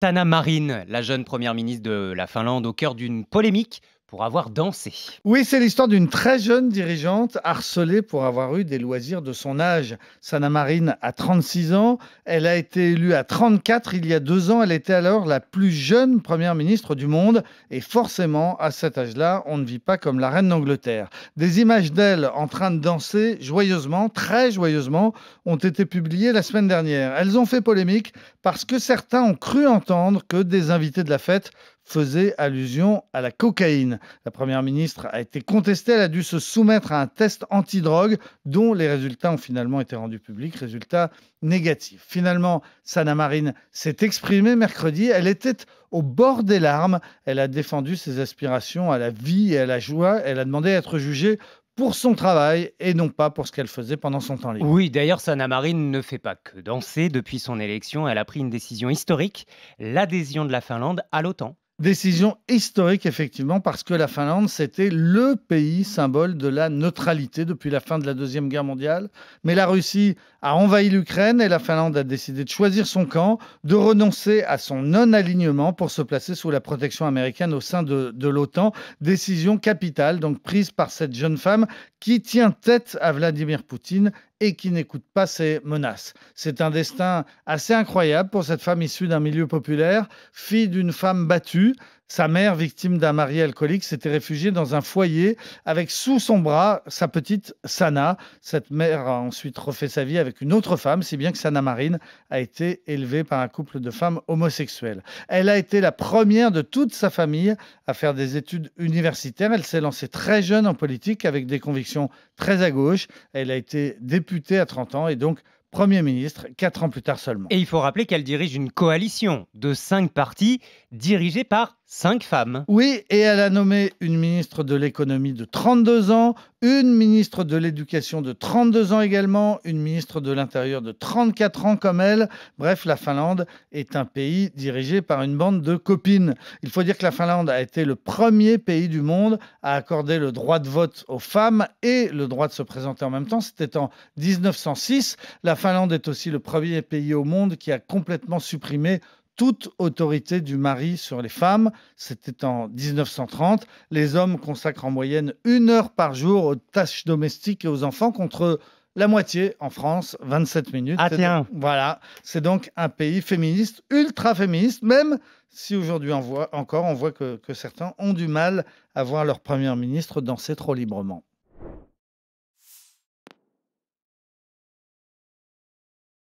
Tana Marin, la jeune première ministre de la Finlande, au cœur d'une polémique pour avoir dansé. Oui, c'est l'histoire d'une très jeune dirigeante harcelée pour avoir eu des loisirs de son âge. Sana Marine a 36 ans, elle a été élue à 34 il y a deux ans, elle était alors la plus jeune première ministre du monde et forcément, à cet âge-là, on ne vit pas comme la reine d'Angleterre. Des images d'elle en train de danser joyeusement, très joyeusement, ont été publiées la semaine dernière. Elles ont fait polémique parce que certains ont cru entendre que des invités de la fête faisait allusion à la cocaïne. La première ministre a été contestée, elle a dû se soumettre à un test antidrogue dont les résultats ont finalement été rendus publics, résultats négatifs. Finalement, Sana Marine s'est exprimée mercredi, elle était au bord des larmes, elle a défendu ses aspirations à la vie et à la joie, elle a demandé à être jugée pour son travail et non pas pour ce qu'elle faisait pendant son temps libre. Oui, d'ailleurs, Sana Marine ne fait pas que danser. Depuis son élection, elle a pris une décision historique, l'adhésion de la Finlande à l'OTAN. Décision historique, effectivement, parce que la Finlande, c'était le pays symbole de la neutralité depuis la fin de la Deuxième Guerre mondiale. Mais la Russie a envahi l'Ukraine et la Finlande a décidé de choisir son camp, de renoncer à son non-alignement pour se placer sous la protection américaine au sein de, l'OTAN. Décision capitale, donc prise par cette jeune femme qui tient tête à Vladimir Poutine et qui n'écoute pas ses menaces. C'est un destin assez incroyable pour cette femme issue d'un milieu populaire, fille d'une femme battue, sa mère, victime d'un mari alcoolique, s'était réfugiée dans un foyer avec sous son bras sa petite Sana. Cette mère a ensuite refait sa vie avec une autre femme, si bien que Sana Marine a été élevée par un couple de femmes homosexuelles. Elle a été la première de toute sa famille à faire des études universitaires. Elle s'est lancée très jeune en politique avec des convictions très à gauche. Elle a été députée à 30 ans et donc Premier ministre, quatre ans plus tard seulement. Et il faut rappeler qu'elle dirige une coalition de cinq partis dirigée par cinq femmes. Oui, et elle a nommé une ministre de l'économie de 32 ans, une ministre de l'Éducation de 32 ans également, une ministre de l'Intérieur de 34 ans comme elle. Bref, la Finlande est un pays dirigé par une bande de copines. Il faut dire que la Finlande a été le premier pays du monde à accorder le droit de vote aux femmes et le droit de se présenter en même temps. C'était en 1906. La Finlande est aussi le premier pays au monde qui a complètement supprimé toute autorité du mari sur les femmes. C'était en 1930. Les hommes consacrent en moyenne une heure par jour aux tâches domestiques et aux enfants contre la moitié en France, 27 minutes. Ah tiens. voilà, c'est donc un pays féministe, ultra féministe, même si aujourd'hui encore on voit que, que certains ont du mal à voir leur Premier ministre danser trop librement.